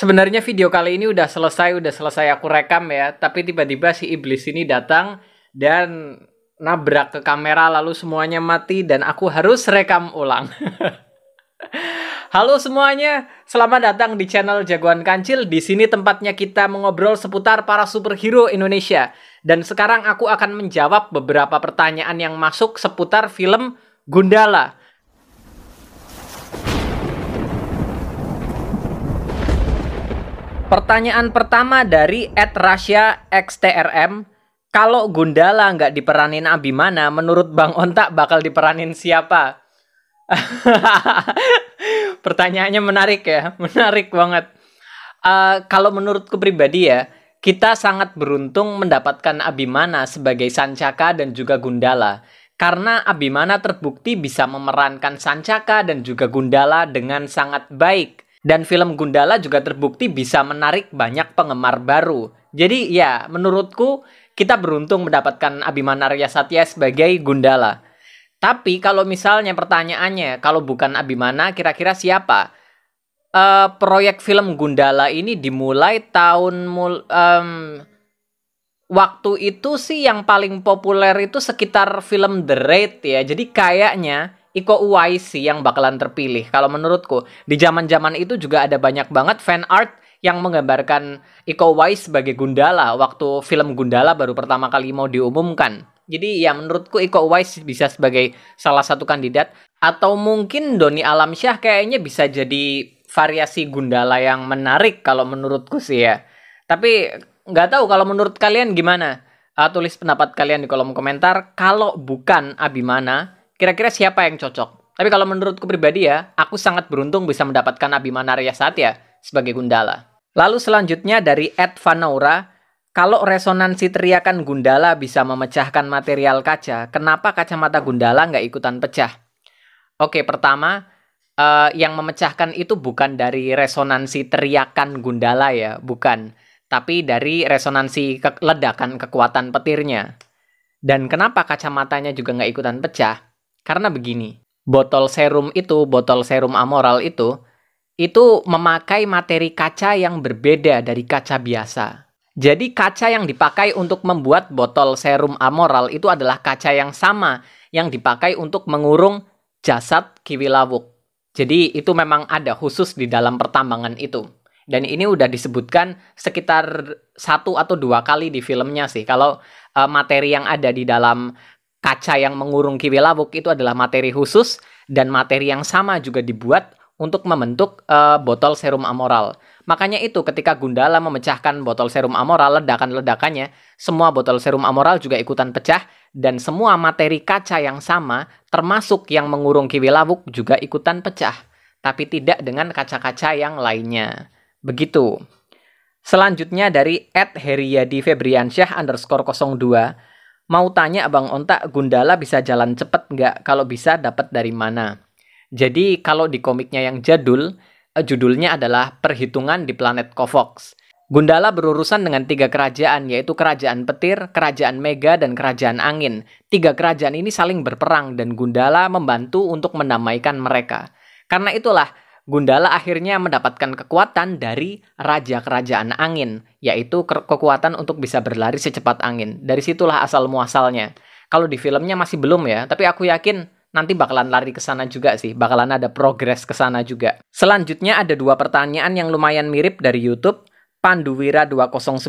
Sebenarnya video kali ini udah selesai, udah selesai aku rekam ya, tapi tiba-tiba si iblis ini datang dan nabrak ke kamera lalu semuanya mati dan aku harus rekam ulang. Halo semuanya, selamat datang di channel Jagoan Kancil. Di sini tempatnya kita mengobrol seputar para superhero Indonesia. Dan sekarang aku akan menjawab beberapa pertanyaan yang masuk seputar film Gundala. Pertanyaan pertama dari Ed Rasya XTRM, kalau Gundala nggak diperanin Abimana, menurut Bang Ontak bakal diperanin siapa? Pertanyaannya menarik ya, menarik banget. Uh, kalau menurutku pribadi ya, kita sangat beruntung mendapatkan Abimana sebagai Sancaka dan juga Gundala. Karena Abimana terbukti bisa memerankan Sancaka dan juga Gundala dengan sangat baik dan film Gundala juga terbukti bisa menarik banyak penggemar baru. Jadi ya, menurutku kita beruntung mendapatkan Abimana Arya Satya sebagai Gundala. Tapi kalau misalnya pertanyaannya, kalau bukan Abimana, kira-kira siapa? Uh, proyek film Gundala ini dimulai tahun mul um, waktu itu sih yang paling populer itu sekitar film The Raid ya. Jadi kayaknya Iko sih yang bakalan terpilih kalau menurutku di zaman-zaman itu juga ada banyak banget fan art yang menggambarkan Iko Uwais sebagai Gundala waktu film Gundala baru pertama kali mau diumumkan jadi ya menurutku Iko Uwais bisa sebagai salah satu kandidat atau mungkin Doni Alamsyah kayaknya bisa jadi variasi Gundala yang menarik kalau menurutku sih ya tapi nggak tahu kalau menurut kalian gimana uh, tulis pendapat kalian di kolom komentar kalau bukan Abimana Kira-kira siapa yang cocok? Tapi kalau menurutku pribadi ya, aku sangat beruntung bisa mendapatkan Abimana Arya Satya sebagai Gundala. Lalu selanjutnya dari Ed Vanaura, kalau resonansi teriakan Gundala bisa memecahkan material kaca, kenapa kacamata Gundala nggak ikutan pecah? Oke, pertama, uh, yang memecahkan itu bukan dari resonansi teriakan Gundala ya, bukan. Tapi dari resonansi ke ledakan kekuatan petirnya. Dan kenapa kacamatanya juga nggak ikutan pecah? Karena begini, botol serum itu, botol serum amoral itu, itu memakai materi kaca yang berbeda dari kaca biasa. Jadi kaca yang dipakai untuk membuat botol serum amoral itu adalah kaca yang sama yang dipakai untuk mengurung jasad Kiwilawuk. Jadi itu memang ada khusus di dalam pertambangan itu. Dan ini udah disebutkan sekitar satu atau dua kali di filmnya sih. Kalau eh, materi yang ada di dalam Kaca yang mengurung kiwi lawuk itu adalah materi khusus dan materi yang sama juga dibuat untuk membentuk uh, botol serum amoral. Makanya itu ketika Gundala memecahkan botol serum amoral ledakan-ledakannya, semua botol serum amoral juga ikutan pecah dan semua materi kaca yang sama termasuk yang mengurung kiwi lawuk juga ikutan pecah, tapi tidak dengan kaca-kaca yang lainnya. Begitu. Selanjutnya dari Ed underscore Mau tanya abang Onta, Gundala bisa jalan cepet nggak? Kalau bisa, dapat dari mana? Jadi kalau di komiknya yang jadul, eh, judulnya adalah Perhitungan di Planet Kovox. Gundala berurusan dengan tiga kerajaan, yaitu kerajaan petir, kerajaan mega, dan kerajaan angin. Tiga kerajaan ini saling berperang dan Gundala membantu untuk mendamaikan mereka. Karena itulah, Gundala akhirnya mendapatkan kekuatan dari Raja Kerajaan Angin, yaitu kekuatan untuk bisa berlari secepat angin. Dari situlah asal muasalnya. Kalau di filmnya masih belum ya, tapi aku yakin nanti bakalan lari ke sana juga sih, bakalan ada progres ke sana juga. Selanjutnya ada dua pertanyaan yang lumayan mirip dari YouTube, Panduwira 209,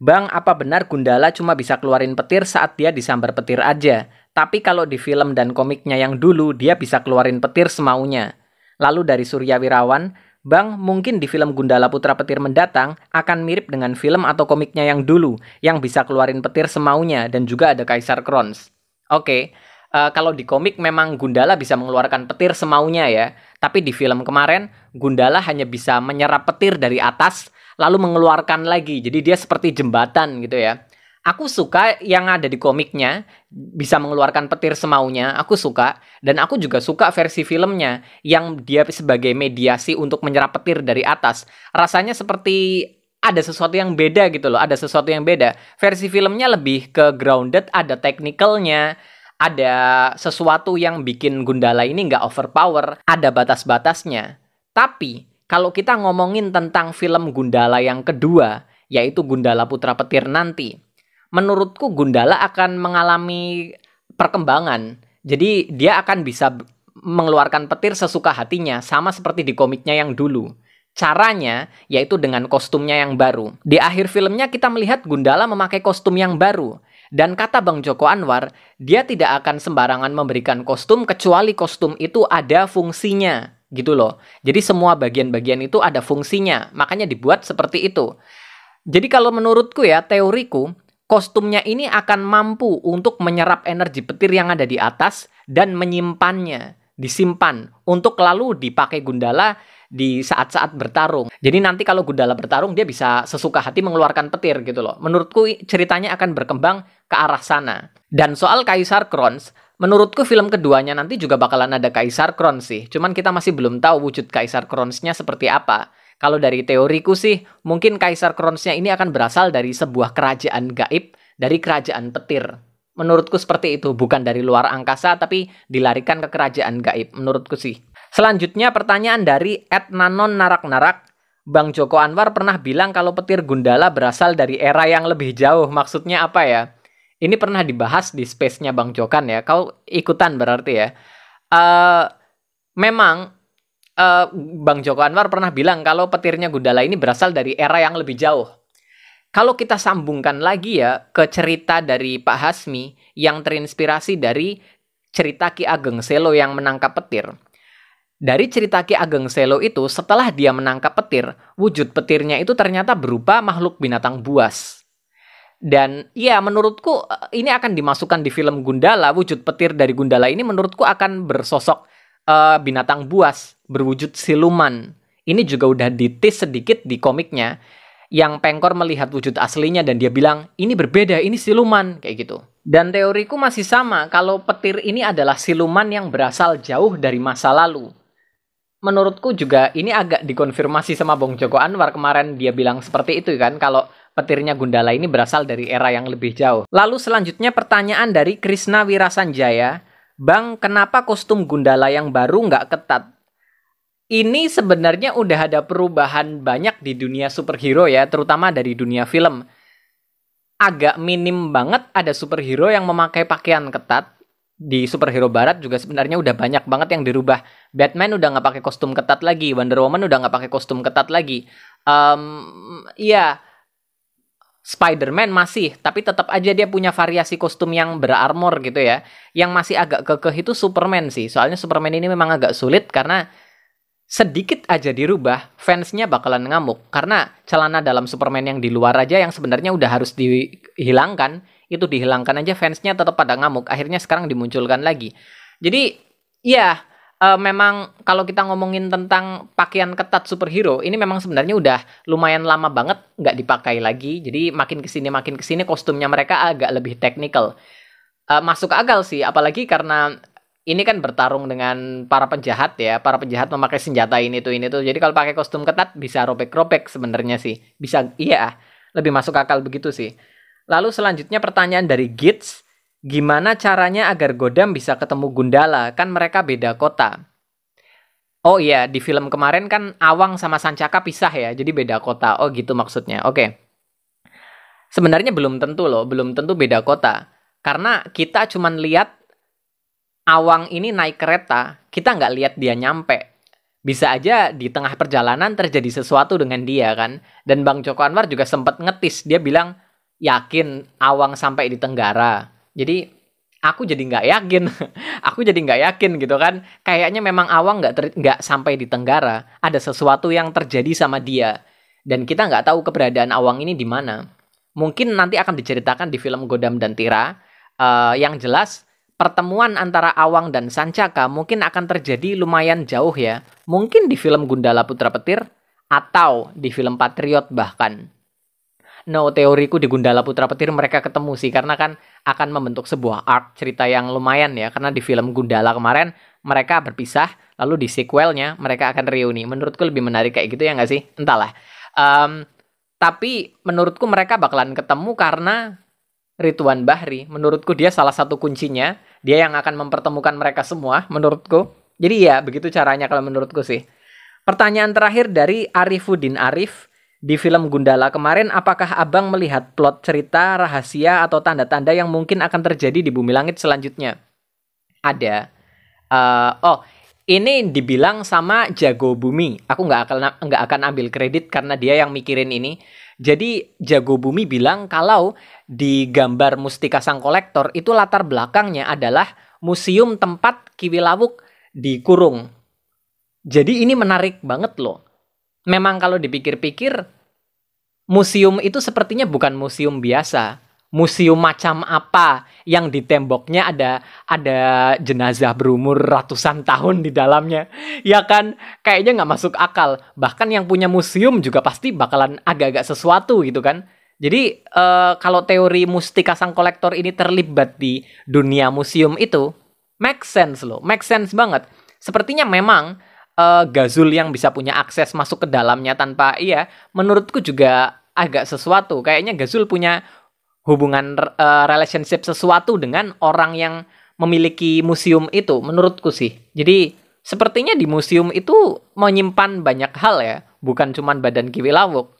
Bang, apa benar Gundala cuma bisa keluarin petir saat dia disambar petir aja? Tapi kalau di film dan komiknya yang dulu, dia bisa keluarin petir semaunya. Lalu dari Surya Wirawan, Bang, mungkin di film Gundala Putra Petir mendatang akan mirip dengan film atau komiknya yang dulu, yang bisa keluarin petir semaunya dan juga ada Kaisar Krons. Oke, okay, uh, eh, kalau di komik memang Gundala bisa mengeluarkan petir semaunya ya, tapi di film kemarin Gundala hanya bisa menyerap petir dari atas lalu mengeluarkan lagi. Jadi dia seperti jembatan gitu ya aku suka yang ada di komiknya bisa mengeluarkan petir semaunya aku suka dan aku juga suka versi filmnya yang dia sebagai mediasi untuk menyerap petir dari atas rasanya seperti ada sesuatu yang beda gitu loh ada sesuatu yang beda versi filmnya lebih ke grounded ada teknikalnya. ada sesuatu yang bikin Gundala ini nggak overpower ada batas-batasnya tapi kalau kita ngomongin tentang film Gundala yang kedua yaitu Gundala Putra Petir nanti menurutku Gundala akan mengalami perkembangan. Jadi dia akan bisa mengeluarkan petir sesuka hatinya sama seperti di komiknya yang dulu. Caranya yaitu dengan kostumnya yang baru. Di akhir filmnya kita melihat Gundala memakai kostum yang baru. Dan kata Bang Joko Anwar, dia tidak akan sembarangan memberikan kostum kecuali kostum itu ada fungsinya gitu loh. Jadi semua bagian-bagian itu ada fungsinya, makanya dibuat seperti itu. Jadi kalau menurutku ya, teoriku, kostumnya ini akan mampu untuk menyerap energi petir yang ada di atas dan menyimpannya, disimpan untuk lalu dipakai Gundala di saat-saat bertarung. Jadi nanti kalau Gundala bertarung dia bisa sesuka hati mengeluarkan petir gitu loh. Menurutku ceritanya akan berkembang ke arah sana. Dan soal Kaisar Krons, Menurutku film keduanya nanti juga bakalan ada Kaisar Krons sih. Cuman kita masih belum tahu wujud Kaisar Kronsnya seperti apa. Kalau dari teoriku sih, mungkin Kaisar Kronsnya ini akan berasal dari sebuah kerajaan gaib dari kerajaan petir. Menurutku seperti itu, bukan dari luar angkasa tapi dilarikan ke kerajaan gaib menurutku sih. Selanjutnya pertanyaan dari Etnanon Narak-Narak. Bang Joko Anwar pernah bilang kalau petir Gundala berasal dari era yang lebih jauh. Maksudnya apa ya? Ini pernah dibahas di space-nya Bang Jokan ya. Kau ikutan berarti ya. Uh, memang uh, Bang Joko Anwar pernah bilang kalau petirnya Gundala ini berasal dari era yang lebih jauh. Kalau kita sambungkan lagi ya ke cerita dari Pak Hasmi yang terinspirasi dari cerita Ki Ageng Selo yang menangkap petir. Dari cerita Ki Ageng Selo itu, setelah dia menangkap petir, wujud petirnya itu ternyata berupa makhluk binatang buas. Dan ya menurutku eh, ini akan dimasukkan di film Gundala, wujud petir dari Gundala ini menurutku akan bersosok uh, binatang buas berwujud siluman. Ini juga udah ditis sedikit di komiknya yang pengkor melihat wujud aslinya dan dia bilang ini berbeda, ini siluman kayak gitu. Dan teoriku masih sama kalau petir ini adalah siluman yang berasal jauh dari masa lalu. Menurutku juga ini agak dikonfirmasi sama Bong Joko Anwar kemarin dia bilang seperti itu kan kalau petirnya Gundala ini berasal dari era yang lebih jauh. Lalu selanjutnya pertanyaan dari Krishna Wirasanjaya Bang, kenapa kostum Gundala yang baru nggak ketat? Ini sebenarnya udah ada perubahan banyak di dunia superhero ya, terutama dari dunia film. Agak minim banget ada superhero yang memakai pakaian ketat. Di superhero barat juga sebenarnya udah banyak banget yang dirubah. Batman udah nggak pakai kostum ketat lagi, Wonder Woman udah nggak pakai kostum ketat lagi. Um, iya, Spider-Man masih, tapi tetap aja dia punya variasi kostum yang berarmor gitu ya. Yang masih agak kekeh itu Superman sih. Soalnya Superman ini memang agak sulit karena sedikit aja dirubah, fansnya bakalan ngamuk. Karena celana dalam Superman yang di luar aja yang sebenarnya udah harus dihilangkan, itu dihilangkan aja fansnya tetap pada ngamuk. Akhirnya sekarang dimunculkan lagi. Jadi, ya uh, memang kalau kita ngomongin tentang pakaian ketat superhero ini memang sebenarnya udah lumayan lama banget nggak dipakai lagi jadi makin kesini makin kesini kostumnya mereka agak lebih teknikal uh, masuk akal sih apalagi karena ini kan bertarung dengan para penjahat ya para penjahat memakai senjata ini tuh ini tuh jadi kalau pakai kostum ketat bisa robek-robek sebenarnya sih bisa iya lebih masuk akal begitu sih lalu selanjutnya pertanyaan dari Gits Gimana caranya agar Godam bisa ketemu Gundala? Kan mereka beda kota. Oh iya, di film kemarin kan Awang sama Sancaka pisah ya, jadi beda kota. Oh gitu maksudnya. Oke. Sebenarnya belum tentu loh, belum tentu beda kota. Karena kita cuman lihat Awang ini naik kereta, kita nggak lihat dia nyampe bisa aja di tengah perjalanan terjadi sesuatu dengan dia kan. Dan Bang Joko Anwar juga sempat ngetis, dia bilang yakin Awang sampai di Tenggara jadi aku jadi nggak yakin aku jadi nggak yakin gitu kan kayaknya memang awang nggak nggak sampai di tenggara ada sesuatu yang terjadi sama dia dan kita nggak tahu keberadaan awang ini di mana mungkin nanti akan diceritakan di film Godam dan Tira uh, yang jelas pertemuan antara Awang dan Sancaka mungkin akan terjadi lumayan jauh ya mungkin di film Gundala Putra Petir atau di film Patriot bahkan no teoriku di Gundala Putra Petir mereka ketemu sih karena kan akan membentuk sebuah art cerita yang lumayan ya karena di film Gundala kemarin mereka berpisah lalu di sequelnya mereka akan reuni menurutku lebih menarik kayak gitu ya nggak sih entahlah um, tapi menurutku mereka bakalan ketemu karena Rituan Bahri menurutku dia salah satu kuncinya dia yang akan mempertemukan mereka semua menurutku jadi ya begitu caranya kalau menurutku sih pertanyaan terakhir dari Arifuddin Arif di film Gundala kemarin, apakah Abang melihat plot cerita, rahasia, atau tanda-tanda yang mungkin akan terjadi di Bumi Langit selanjutnya? Ada. Uh, oh, ini dibilang sama Jago Bumi. Aku nggak akan nggak akan ambil kredit karena dia yang mikirin ini. Jadi Jago Bumi bilang kalau di gambar Mustika Sang Kolektor itu latar belakangnya adalah museum tempat Kiwi Lawuk dikurung. Jadi ini menarik banget loh memang kalau dipikir-pikir museum itu sepertinya bukan museum biasa. Museum macam apa yang di temboknya ada ada jenazah berumur ratusan tahun di dalamnya? Ya kan, kayaknya nggak masuk akal. Bahkan yang punya museum juga pasti bakalan agak-agak sesuatu gitu kan. Jadi uh, kalau teori mustika sang kolektor ini terlibat di dunia museum itu, make sense loh, make sense banget. Sepertinya memang uh, eh, Gazul yang bisa punya akses masuk ke dalamnya tanpa iya menurutku juga agak sesuatu kayaknya Gazul punya hubungan uh, relationship sesuatu dengan orang yang memiliki museum itu menurutku sih jadi sepertinya di museum itu menyimpan banyak hal ya bukan cuma badan Kiwi Lawuk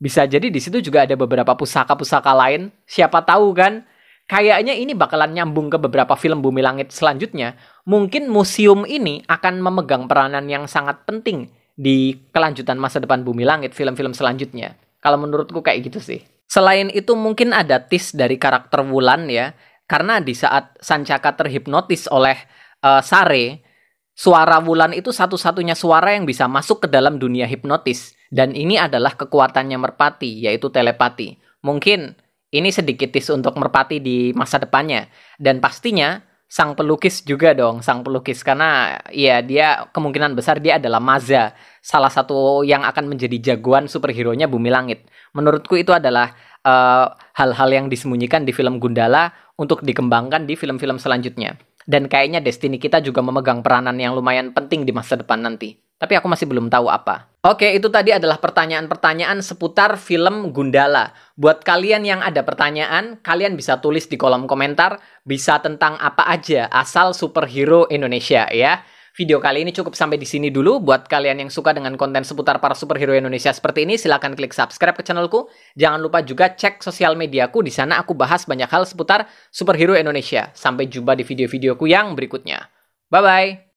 bisa jadi di situ juga ada beberapa pusaka-pusaka lain siapa tahu kan kayaknya ini bakalan nyambung ke beberapa film Bumi Langit selanjutnya, mungkin museum ini akan memegang peranan yang sangat penting di kelanjutan masa depan Bumi Langit film-film selanjutnya. Kalau menurutku kayak gitu sih. Selain itu mungkin ada tis dari karakter Wulan ya, karena di saat Sancaka terhipnotis oleh uh, Sare, suara Wulan itu satu-satunya suara yang bisa masuk ke dalam dunia hipnotis dan ini adalah kekuatannya merpati yaitu telepati. Mungkin ini sedikit tis untuk merpati di masa depannya. Dan pastinya sang pelukis juga dong, sang pelukis karena ya dia kemungkinan besar dia adalah Maza, salah satu yang akan menjadi jagoan superhero-nya Bumi Langit. Menurutku itu adalah eh, hal-hal uh, yang disembunyikan di film Gundala untuk dikembangkan di film-film selanjutnya. Dan kayaknya destiny kita juga memegang peranan yang lumayan penting di masa depan nanti. Tapi aku masih belum tahu apa. Oke, itu tadi adalah pertanyaan-pertanyaan seputar film Gundala. Buat kalian yang ada pertanyaan, kalian bisa tulis di kolom komentar, bisa tentang apa aja asal superhero Indonesia ya. Video kali ini cukup sampai di sini dulu. Buat kalian yang suka dengan konten seputar para superhero Indonesia seperti ini, silahkan klik subscribe ke channelku. Jangan lupa juga cek sosial mediaku, di sana aku bahas banyak hal seputar superhero Indonesia. Sampai jumpa di video-videoku yang berikutnya. Bye-bye!